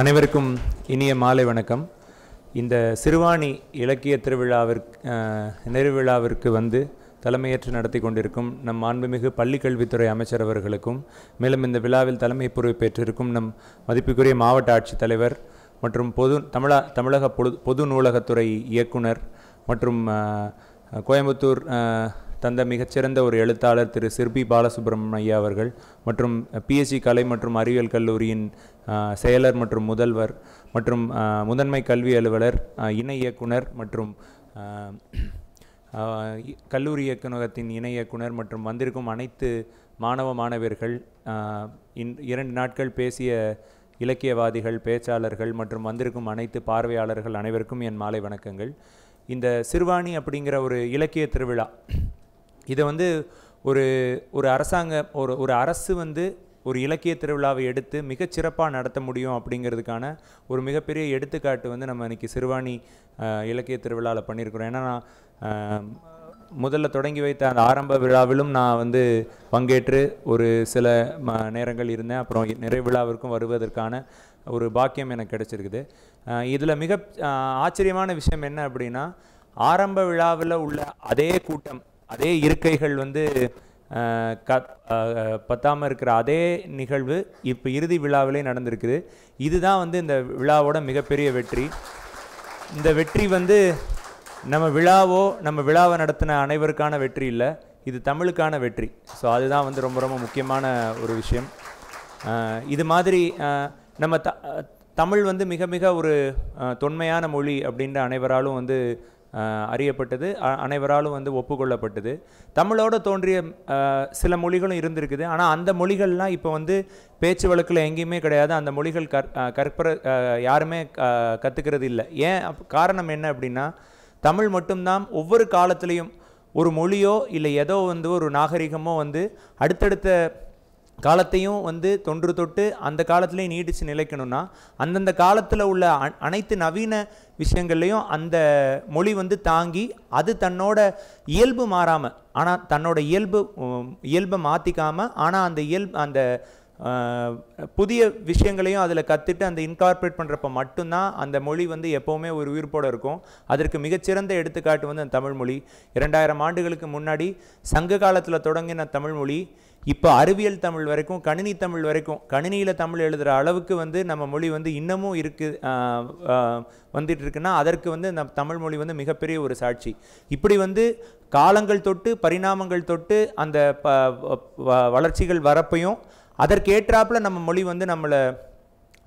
அனைவருக்கும் இனிய மாலை வணக்கம் இந்த சிறுவாணி இலக்கிய திருவிழாவிற்கு நிறைவிழாவிற்கு வந்து தலைமையேற்று நடத்தி கொண்டிருக்கும் நம் மாண்புமிகு பள்ளிக்கல்வித்துறை அமைச்சர் அவர்களுக்கும் மேலும் இந்த விழாவில் தலைமை பொறுப்பேற்றிருக்கும் நம் மதிப்புக்குரிய மாவட்ட ஆட்சித்தலைவர் மற்றும் பொது தமிழா தமிழக பொது பொது நூலகத்துறை இயக்குனர் மற்றும் கோயம்புத்தூர் தந்த மிகச்சிறந்த ஒரு எழுத்தாளர் திரு சிற்பி பாலசுப்ரமணிய அவர்கள் மற்றும் பிஎஸ்சி கலை மற்றும் அறிவியல் கல்லூரியின் செயலர் மற்றும் முதல்வர் மற்றும் முதன்மை கல்வி அலுவலர் இணை இயக்குனர் மற்றும் கல்லூரி இயக்குநகத்தின் இணை இயக்குனர் மற்றும் வந்திருக்கும் அனைத்து மாணவ மாணவியர்கள் இன் இரண்டு நாட்கள் பேசிய இலக்கியவாதிகள் பேச்சாளர்கள் மற்றும் வந்திருக்கும் அனைத்து பார்வையாளர்கள் அனைவருக்கும் என் மாலை வணக்கங்கள் இந்த சிறுவாணி அப்படிங்கிற ஒரு இலக்கிய திருவிழா இதை வந்து ஒரு ஒரு அரசாங்க ஒரு ஒரு அரசு வந்து ஒரு இலக்கிய திருவிழாவை எடுத்து மிகச்சிறப்பாக நடத்த முடியும் அப்படிங்கிறதுக்கான ஒரு மிகப்பெரிய எடுத்துக்காட்டு வந்து நம்ம இன்றைக்கி சிறுவாணி இலக்கிய திருவிழாவில் பண்ணியிருக்கிறோம் ஏன்னா நான் முதல்ல தொடங்கி வைத்த அந்த ஆரம்ப விழாவிலும் நான் வந்து பங்கேற்று ஒரு சில ம நேரங்கள் இருந்தேன் அப்புறம் நிறைய விழாவிற்கும் வருவதற்கான ஒரு பாக்கியம் எனக்கு கிடச்சிருக்குது இதில் மிக ஆச்சரியமான விஷயம் என்ன அப்படின்னா ஆரம்ப விழாவில் உள்ள அதே கூட்டம் அதே இருக்கைகள் வந்து க பத்தாமல் இருக்கிற அதே நிகழ்வு இப்போ இறுதி விழாவிலே நடந்திருக்குது இதுதான் வந்து இந்த விழாவோட மிகப்பெரிய வெற்றி இந்த வெற்றி வந்து நம்ம விழாவோ நம்ம விழாவை நடத்தின அனைவருக்கான வெற்றி இல்லை இது தமிழுக்கான வெற்றி ஸோ அதுதான் வந்து ரொம்ப ரொம்ப முக்கியமான ஒரு விஷயம் இது மாதிரி நம்ம த தமிழ் வந்து மிக மிக ஒரு தொன்மையான மொழி அப்படின்ற அனைவராலும் வந்து அறியப்பட்டது அனைவராலும் வந்து ஒப்புக்கொள்ளப்பட்டது தமிழோடு தோன்றிய சில மொழிகளும் இருந்திருக்குது ஆனால் அந்த மொழிகள்லாம் இப்போ வந்து பேச்சு வழக்கில் எங்கேயுமே கிடையாது அந்த மொழிகள் கற் கற்பற யாருமே கற்றுக்கிறது இல்லை ஏன் காரணம் என்ன அப்படின்னா தமிழ் மட்டும்தான் ஒவ்வொரு காலத்துலேயும் ஒரு மொழியோ இல்லை ஏதோ வந்து ஒரு நாகரிகமோ வந்து அடுத்தடுத்த காலத்தையும் வந்து தொன்று தொட்டு அந்த காலத்துலேயும் நீடித்து நிலைக்கணும்னா அந்தந்த காலத்தில் உள்ள அனைத்து நவீன விஷயங்கள்லையும் அந்த மொழி வந்து தாங்கி அது தன்னோட இயல்பு மாறாமல் ஆனால் தன்னோட இயல்பு இயல்பை மாற்றிக்காமல் ஆனால் அந்த இயல்பு அந்த புதிய விஷயங்களையும் அதில் கற்றுட்டு அந்த இன்கார்பரேட் பண்ணுறப்ப மட்டும்தான் அந்த மொழி வந்து எப்போவுமே ஒரு உயிர்ப்போடு இருக்கும் அதற்கு மிகச்சிறந்த எடுத்துக்காட்டு வந்து அந்த தமிழ்மொழி இரண்டாயிரம் ஆண்டுகளுக்கு முன்னாடி சங்க காலத்தில் தொடங்கின தமிழ்மொழி இப்போ அறிவியல் தமிழ் வரைக்கும் கணினி தமிழ் வரைக்கும் கணினியில் தமிழ் எழுதுகிற அளவுக்கு வந்து நம்ம மொழி வந்து இன்னமும் இருக்குது வந்துட்டு இருக்குன்னா அதற்கு வந்து நம் தமிழ் மொழி வந்து மிகப்பெரிய ஒரு சாட்சி இப்படி வந்து காலங்கள் தொட்டு பரிணாமங்கள் தொட்டு அந்த வளர்ச்சிகள் வரப்பையும் அதற்கேற்றாப்புல நம்ம மொழி வந்து நம்மளை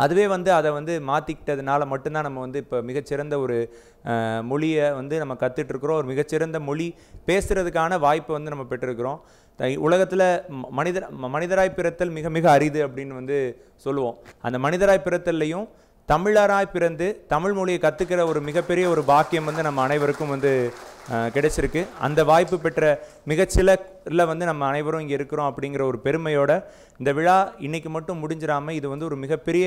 அதுவே வந்து அதை வந்து மாற்றிக்கிட்டதுனால மட்டும்தான் நம்ம வந்து இப்போ மிகச்சிறந்த ஒரு மொழியை வந்து நம்ம கற்றுட்ருக்குறோம் ஒரு மிகச்சிறந்த மொழி பேசுகிறதுக்கான வாய்ப்பை வந்து நம்ம பெற்றிருக்கிறோம் உலகத்தில் மனிதர் மனிதராய் பிறத்தல் மிக மிக அரிது அப்படின்னு வந்து சொல்லுவோம் அந்த மனிதராய் பிறத்தல்லையும் தமிழராய் பிறந்து தமிழ் மொழியை கற்றுக்கிற ஒரு மிகப்பெரிய ஒரு பாக்கியம் வந்து நம்ம அனைவருக்கும் வந்து கிடைச்சிருக்கு அந்த வாய்ப்பு பெற்ற இல்லை வந்து நம்ம அனைவரும் இங்கே இருக்கிறோம் அப்படிங்கிற ஒரு பெருமையோட இந்த விழா இன்றைக்கி மட்டும் முடிஞ்சிடாமல் இது வந்து ஒரு மிகப்பெரிய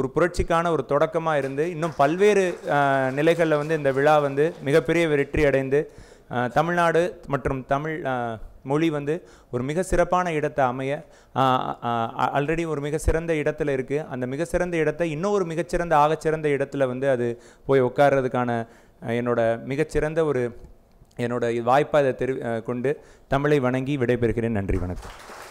ஒரு புரட்சிக்கான ஒரு தொடக்கமாக இருந்து இன்னும் பல்வேறு நிலைகளில் வந்து இந்த விழா வந்து மிகப்பெரிய வெற்றி அடைந்து தமிழ்நாடு மற்றும் தமிழ் மொழி வந்து ஒரு மிக சிறப்பான இடத்தை அமைய ஆல்ரெடி ஒரு மிக சிறந்த இடத்துல இருக்குது அந்த மிக சிறந்த இடத்தை இன்னும் ஒரு மிகச்சிறந்த ஆகச்சிறந்த இடத்துல வந்து அது போய் உட்காடுறதுக்கான என்னோட மிகச்சிறந்த ஒரு என்னோட வாய்ப்பை அதை தெரி கொண்டு தமிழை வணங்கி விடைபெறுகிறேன் நன்றி வணக்கம்